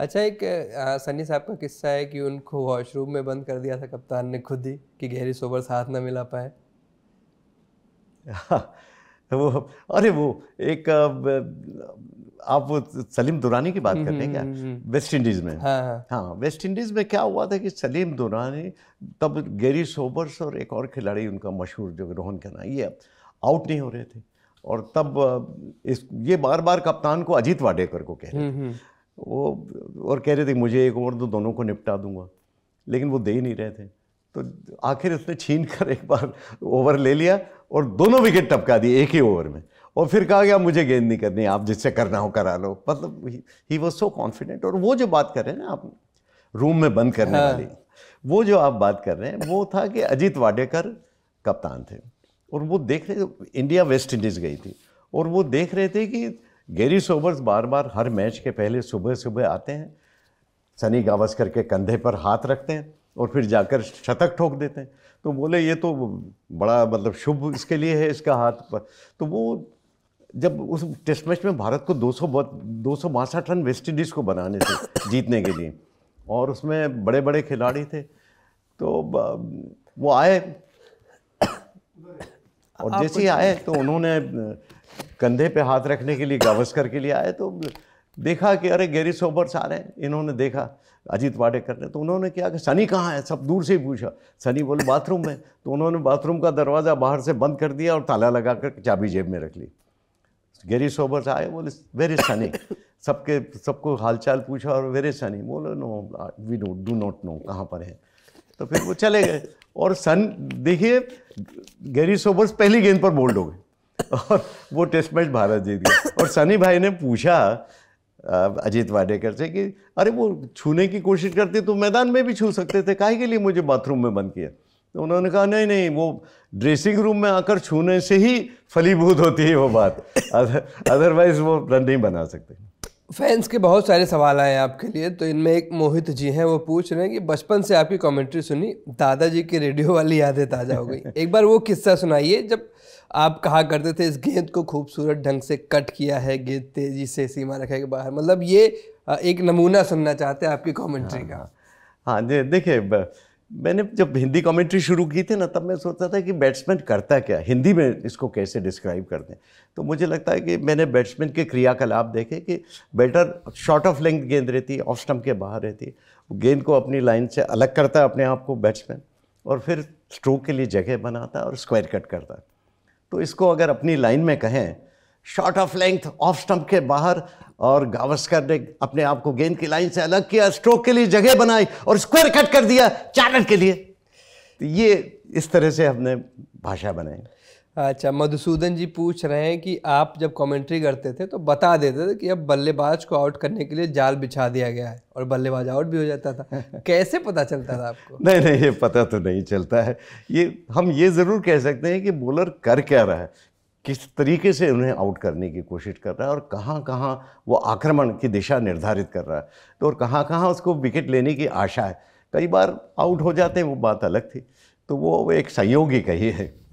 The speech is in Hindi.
अच्छा एक आ, सनी साहब का किस्सा है कि उनको वॉशरूम में बंद कर दिया था कप्तान ने खुद ही कि गहरी सोबर साथ ना मिला पाए वो अरे वो एक आप वो सलीम दुरानी की बात हम्म, कर रहे हैं क्या हम्म, हम्म। वेस्ट इंडीज़ में हाँ हाँ, हाँ वेस्ट इंडीज़ में क्या हुआ था कि सलीम दुरानी तब गैरी सोबर्स और एक और खिलाड़ी उनका मशहूर जो रोहन खन्ना ये आउट नहीं हो रहे थे और तब इस ये बार बार कप्तान को अजीत वाडेकर को कह रहे थे वो और कह रहे थे मुझे एक ओवर तो दोनों को निपटा दूंगा लेकिन वो दे ही नहीं रहे थे तो आखिर उसने छीन कर एक बार ओवर ले लिया और दोनों विकेट टपका दिए एक ही ओवर में और फिर कहा गया मुझे गेंद नहीं करनी आप जिससे करना हो करा लो मतलब ही वॉज सो कॉन्फिडेंट और वो जो बात कर रहे हैं ना आप रूम में बंद करने हाँ। वाली वो जो आप बात कर रहे हैं वो था कि अजीत वाडेकर कप्तान थे और वो देख रहे थे इंडिया वेस्ट इंडीज़ गई थी और वो देख रहे थे कि गेरी सोबर्स बार बार हर मैच के पहले सुबह सुबह आते हैं सनी गावस्कर के कंधे पर हाथ रखते हैं और फिर जाकर शतक ठोक देते हैं तो बोले ये तो बड़ा मतलब शुभ इसके लिए है इसका हाथ पर तो वो जब उस टेस्ट मैच में भारत को दो सौ बासठ रन वेस्ट इंडीज़ को बनाने थे जीतने के लिए और उसमें बड़े बड़े खिलाड़ी थे तो वो आए और जैसे ही आए तो उन्होंने कंधे पे हाथ रखने के लिए गावस्कर के लिए आए तो देखा कि अरे गैरी सोबर्स आ रहे हैं इन्होंने देखा अजीत वाडेकर ने तो उन्होंने क्या कि सनी कहाँ है सब दूर से ही पूछा सनी बोले बाथरूम में तो उन्होंने बाथरूम का दरवाज़ा बाहर से बंद कर दिया और ताला लगा कर चाबी जेब में रख ली गैरी सोबर्स आए बोले वेरी सनी सबके सबको हालचाल पूछा और वेरी सनी बोले no we know do not know कहाँ पर है तो फिर वो चले गए और सन देखिए गैरी सोबर्स पहली गेंद पर बोल्ड हो गए और वो टेस्ट मैच भारत जीत गया और सनी भाई ने पूछा अजीत वाडेकर से कि अरे वो छूने की कोशिश करते तो मैदान में भी छू सकते थे काहे के लिए मुझे बाथरूम में बंद किया तो उन्होंने कहा नहीं नहीं वो ड्रेसिंग रूम में आकर छूने से ही फलीभूत होती है वो बात अदरवाइज वो रन नहीं बना सकते फैंस के बहुत सारे सवाल आए आपके लिए तो इनमें एक मोहित जी हैं वो पूछ रहे हैं कि बचपन से आपकी कमेंट्री सुनी दादाजी की रेडियो वाली यादें ताज़ा हो गई एक बार वो किस्सा सुनाइए जब आप कहा करते थे इस गेंद को खूबसूरत ढंग से कट किया है गेंद तेज़ी से सीमा रखे के बाहर मतलब ये एक नमूना सुनना चाहते हैं आपकी कॉमेंट्री हाँ, का हाँ, हाँ देखिए मैंने जब हिंदी कमेंट्री शुरू की थी ना तब मैं सोचता था कि बैट्समैन करता क्या हिंदी में इसको कैसे डिस्क्राइब कर दें तो मुझे लगता है कि मैंने बैट्समैन के क्रियाकलाप देखे कि बैटर शॉर्ट ऑफ लेंथ गेंद रहती है ऑफ स्टम्प के बाहर रहती है गेंद को अपनी लाइन से अलग करता है अपने आप को बैट्समैन और फिर स्ट्रोक के लिए जगह बनाता है और स्क्वायर कट करता है तो इसको अगर अपनी लाइन में कहें short of length off stump के बाहर और गावस्कर ने अपने आप को गेंद की लाइन से अलग किया स्ट्रोक के लिए जगह बनाई और स्क्वायर कट कर दिया चार रन के लिए तो ये इस तरह से हमने भाषा बनाई अच्छा मधुसूदन जी पूछ रहे हैं कि आप जब कमेंट्री करते थे तो बता देते थे कि अब बल्लेबाज को आउट करने के लिए जाल बिछा दिया गया है और बल्लेबाज आउट भी हो जाता था कैसे पता चलता था आपको नहीं नहीं ये पता तो नहीं चलता है ये हम ये ज़रूर कह सकते हैं कि बॉलर कर क्या रहा है किस तरीके से उन्हें आउट करने की कोशिश कर रहा है और कहाँ कहाँ वो आक्रमण की दिशा निर्धारित कर रहा है तो और कहाँ कहाँ उसको विकेट लेने की आशा है कई बार आउट हो जाते हैं वो बात अलग थी तो वो एक सहयोगी कही है